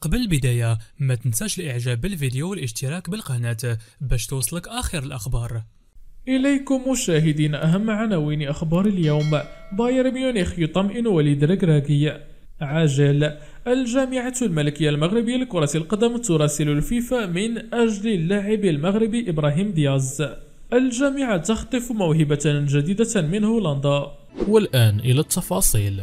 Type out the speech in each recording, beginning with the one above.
قبل البداية ما تنساش الاعجاب بالفيديو والاشتراك بالقناة باش توصلك اخر الاخبار إليكم مشاهدين أهم عناوين أخبار اليوم بايرن ميونخ يطمئن وليد ركراكي عاجل الجامعة الملكية المغربية لكرة القدم تراسل الفيفا من أجل اللاعب المغربي إبراهيم دياز الجامعة تخطف موهبة جديدة من هولندا والآن إلى التفاصيل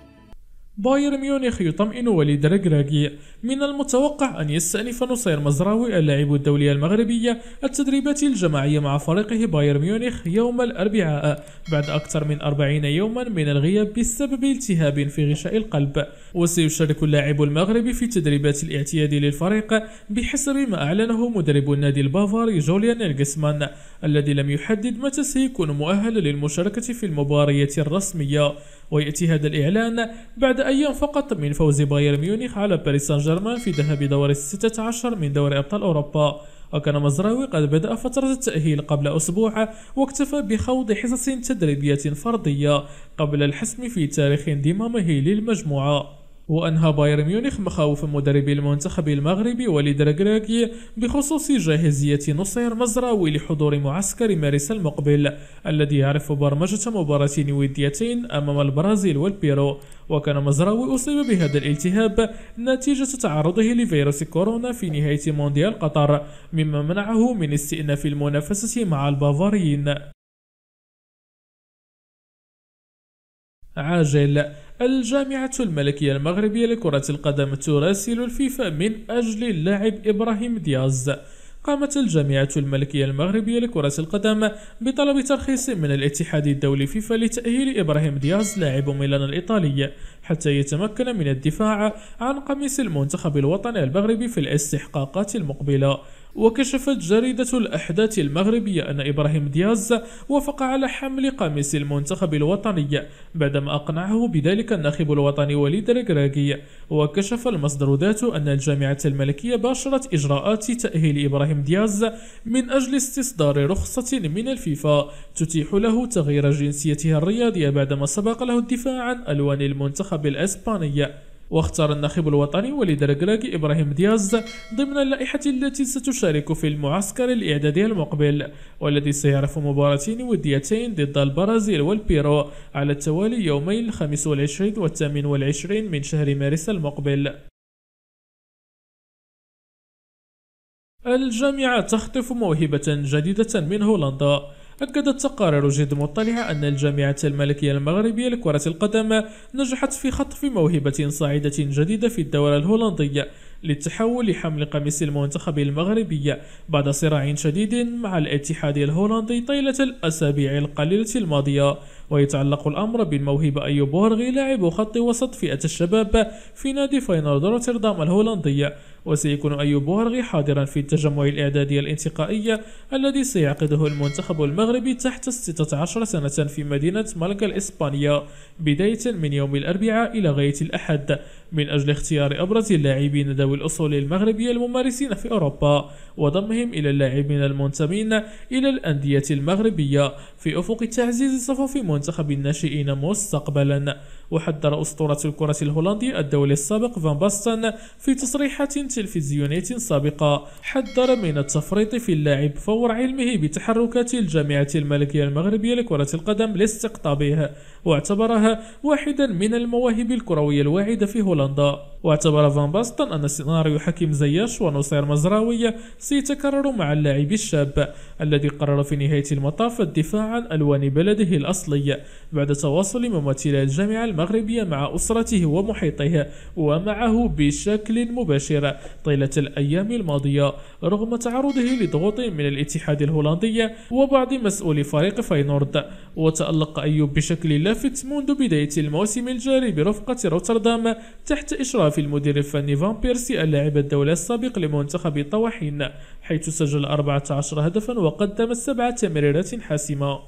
بايرن ميونخ يطمئن وليد ركراكي من المتوقع أن يستأنف نصير مزراوي اللاعب الدولي المغربي التدريبات الجماعية مع فريقه بايرن ميونخ يوم الأربعاء بعد أكثر من 40 يوما من الغياب بسبب التهاب في غشاء القلب وسيشارك اللاعب المغربي في تدريبات الاعتياد للفريق بحسب ما أعلنه مدرب النادي البافاري جوليان الجسمان الذي لم يحدد متى سيكون مؤهل للمشاركة في المباريات الرسمية ويأتي هذا الإعلان بعد بعد أيام فقط من فوز بايرن ميونخ على باريس سان جيرمان في ذهاب دور الستة عشر من دوري أبطال أوروبا وكان مزراوي قد بدأ فترة التأهيل قبل أسبوع واكتفى بخوض حصص تدريبية فردية قبل الحسم في تاريخ انضمامه للمجموعة وأنهى بايرن ميونخ مخاوف مدرب المنتخب المغربي وليد ركراكي بخصوص جاهزية نصير مزراوي لحضور معسكر مارس المقبل الذي يعرف برمجة مباراتين وديتين أمام البرازيل والبيرو وكان مزراوي أصيب بهذا الالتهاب نتيجة تعرضه لفيروس كورونا في نهاية مونديال قطر مما منعه من استئناف المنافسة مع البافاريين عاجل الجامعة الملكية المغربية لكرة القدم تراسل الفيفا من أجل اللاعب إبراهيم دياز قامت الجامعة الملكية المغربية لكرة القدم بطلب ترخيص من الاتحاد الدولي فيفا لتأهيل إبراهيم دياز لاعب ميلان الإيطالي حتى يتمكن من الدفاع عن قميص المنتخب الوطني المغربي في الاستحقاقات المقبلة وكشفت جريدة الأحداث المغربية أن إبراهيم دياز وافق على حمل قميص المنتخب الوطني بعدما أقنعه بذلك الناخب الوطني وليد الكراكي وكشف المصدر ذاته أن الجامعة الملكية باشرت إجراءات تأهيل إبراهيم دياز من أجل استصدار رخصة من الفيفا تتيح له تغيير جنسيته الرياضية بعدما سبق له الدفاع عن ألوان المنتخب الأسباني واختار الناخب الوطني وليد ركراكي إبراهيم دياز ضمن اللائحة التي ستشارك في المعسكر الإعدادي المقبل والذي سيعرف مباراتين وديتين ضد البرازيل والبيرو على التوالي يومي الخامس والعشرين والثامن والعشرين من شهر مارس المقبل الجامعة تخطف موهبة جديدة من هولندا أكدت تقارير جد مطلعة أن الجامعة الملكية المغربية لكرة القدم نجحت في خطف موهبة صاعدة جديدة في الدورة الهولندية للتحول لحمل قميص المنتخب المغربي بعد صراع شديد مع الاتحاد الهولندي طيلة الأسابيع القليلة الماضية ويتعلق الأمر بالموهبة أيوب هرغي لاعب خط وسط فئة الشباب في نادي فاينورد روتردام الهولندية وسيكون أيوب بورغي حاضرا في التجمع الإعدادي الانتقائي الذي سيعقده المنتخب المغربي تحت 16 سنة في مدينة مالكا الإسبانية بداية من يوم الأربعاء إلى غاية الأحد من أجل اختيار أبرز اللاعبين ذوي الأصول المغربية الممارسين في أوروبا وضمهم إلى اللاعبين المنتمين إلى الأندية المغربية في أفق تعزيز صفوف منتخب الناشئين مستقبلا وحذر أسطورة الكرة الهولندي الدولي السابق فان باستن في تصريحات تلفزيونية سابقة حذر من التفريط في اللاعب فور علمه بتحركات الجامعة الملكية المغربية لكرة القدم لاستقطابه واعتبرها واحدا من المواهب الكروية الواعدة في هولندا واعتبر فان باستن أن سيناريو حكيم زياش ونصير مزراوي سيتكرر مع اللاعب الشاب الذي قرر في نهاية المطاف الدفاع عن ألوان بلده الأصلي بعد تواصل ممثلي الجامعة المغربية مع أسرته ومحيطه ومعه بشكل مباشر طيلة الأيام الماضية رغم تعرضه لضغوط من الاتحاد الهولندي وبعض مسؤولي فريق فاينورد وتألق أيوب بشكل لافت منذ بداية الموسم الجاري برفقة روتردام تحت إشراف في المدير الفني فان بيرسي اللاعب الدولي السابق لمنتخب الطواحين حيث سجل 14 هدفا وقدم سبع تمريرات حاسمة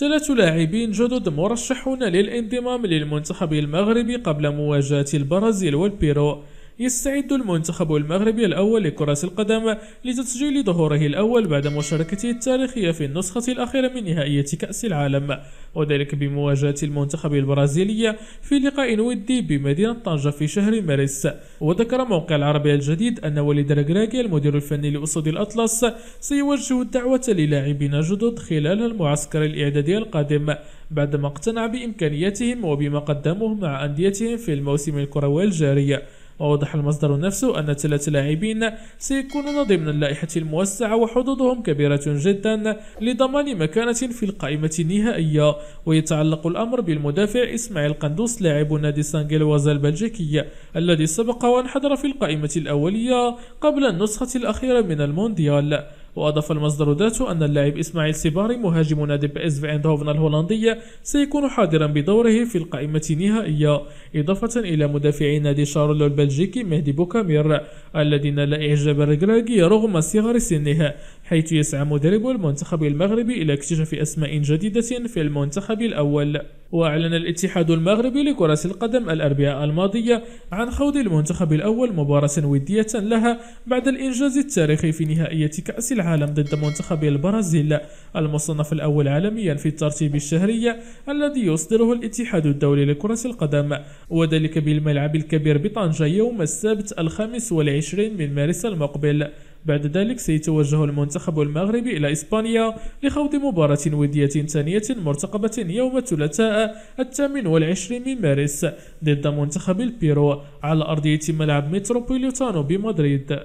ثلاث لاعبين جدد مرشحون للانضمام للمنتخب المغربي قبل مواجهة البرازيل والبيرو يستعد المنتخب المغربي الأول لكرة القدم لتسجيل ظهوره الأول بعد مشاركته التاريخية في النسخة الأخيرة من نهائية كأس العالم وذلك بمواجهة المنتخب البرازيلي في لقاء ودي بمدينة طنجة في شهر مارس وذكر موقع العربية الجديد أن وليد ركراكي المدير الفني لأسود الأطلس سيوجه الدعوة للاعبين جدد خلال المعسكر الإعدادي القادم بعدما اقتنع بإمكانياتهم وبما قدموه مع أنديتهم في الموسم الكروي الجاري ووضح المصدر نفسه أن ثلاث لاعبين سيكونون ضمن اللائحة الموسعة وحظوظهم كبيرة جدا لضمان مكانة في القائمة النهائية ويتعلق الأمر بالمدافع إسماعيل قندوس لاعب نادي سانجيلوازا البلجيكي الذي سبق وانحدر في القائمة الأولية قبل النسخة الأخيرة من المونديال وأضاف المصدر ذاته أن اللاعب إسماعيل سيباري مهاجم نادي بي فيندهوفن الهولندية سيكون حاضرا بدوره في القائمة النهائية إضافة إلى مدافعي نادي شارلو البلجيكي مهدي بوكامير الذي نال إعجاب الركراكي رغم صغر سنه حيث يسعى مدرب المنتخب المغربي إلى اكتشاف أسماء جديدة في المنتخب الأول وأعلن الاتحاد المغربي لكرة القدم الأربعاء الماضية عن خوض المنتخب الأول مباراة ودية لها بعد الإنجاز التاريخي في نهائية كأس العالم ضد منتخب البرازيل المصنف الأول عالميا في الترتيب الشهري الذي يصدره الاتحاد الدولي لكرة القدم وذلك بالملعب الكبير بطنجة يوم السبت الخامس والعشرين من مارس المقبل بعد ذلك سيتوجه المنتخب المغربي إلى إسبانيا لخوض مباراة ودية ثانية مرتقبة يوم الثلاثاء الثامن والعشرين من مارس ضد منتخب البيرو على أرضية ملعب متروبوليتانو بمدريد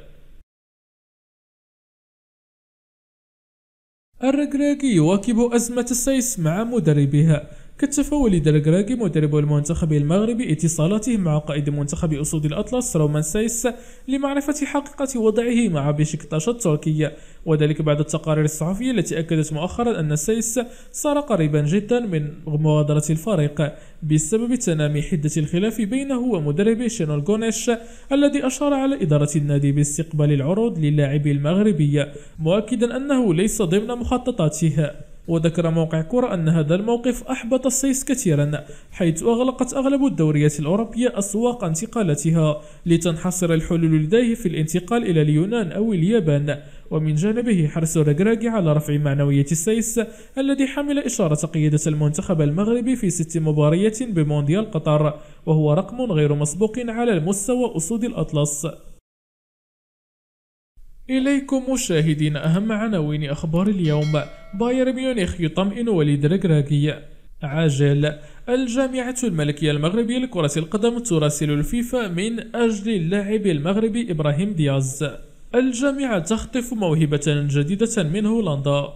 الركراكي يواكب أزمة السيس مع مدربها كتف وليد الكراكي مدرب المنتخب المغربي اتصالاته مع قائد منتخب أسود الأطلس رومان سايس لمعرفة حقيقة وضعه مع بشكتاش التركي وذلك بعد التقارير الصحفية التي أكدت مؤخرا أن سايس صار قريبا جدا من مغادرة الفريق بسبب تنامي حدة الخلاف بينه ومدرب شينول غونيش الذي أشار على إدارة النادي باستقبال العروض للاعبي المغربي مؤكدا أنه ليس ضمن مخططاته وذكر موقع كرة أن هذا الموقف أحبط السيس كثيرا حيث أغلقت أغلب الدوريات الأوروبية أسواق انتقالاتها لتنحصر الحلول لديه في الانتقال إلى اليونان أو اليابان ومن جانبه حرص رجراجي على رفع معنوية السيس الذي حمل إشارة قيادة المنتخب المغربي في ست مباريات بمونديال قطر وهو رقم غير مسبوق على المستوى أسود الأطلس إليكم مشاهدين أهم عناوين أخبار اليوم بايرن ميونخ يطمئن وليد ركراكي عاجل الجامعة الملكية المغربية لكرة القدم تراسل الفيفا من أجل اللاعب المغربي إبراهيم دياز الجامعة تخطف موهبة جديدة من هولندا